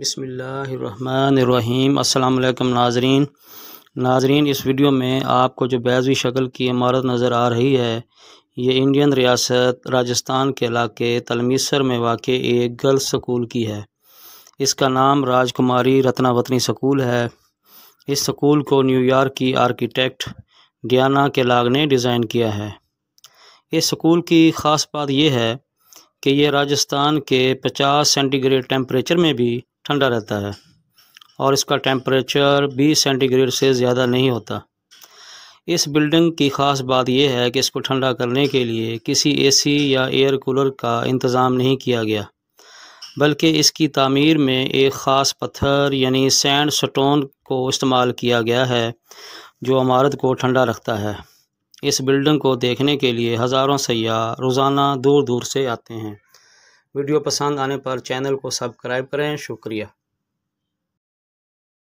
बसमीम् अल्लाम नाजरीन नाजरीन इस वीडियो में आपको जो बैजवी शक्ल की इमारत नज़र आ रही है ये इंडियन रियासत राजस्थान के इलाके तलमीसर में वाक़ एक गर्ल्स स्कूल की है इसका नाम राजकुमारी रत्नावतनी स्कूल है इस स्कूल को न्यूयॉर्क की आर्किटेक्ट डियाना के लाग ने डिज़ाइन किया है इस स्कूल की ख़ास बात यह है कि ये राजस्थान के 50 सेंटीग्रेड टेम्परेचर में भी ठंडा रहता है और इसका टेम्परेचर 20 सेंटीग्रेड से ज़्यादा नहीं होता इस बिल्डिंग की ख़ास बात यह है कि इसको ठंडा करने के लिए किसी एसी या एयर कूलर का इंतज़ाम नहीं किया गया बल्कि इसकी तामीर में एक ख़ास पत्थर यानी सैंड स्टोन को इस्तेमाल किया गया है जो इमारत को ठंडा रखता है इस बिल्डिंग को देखने के लिए हज़ारों सयाह रोज़ाना दूर दूर से आते हैं वीडियो पसंद आने पर चैनल को सब्सक्राइब करें शुक्रिया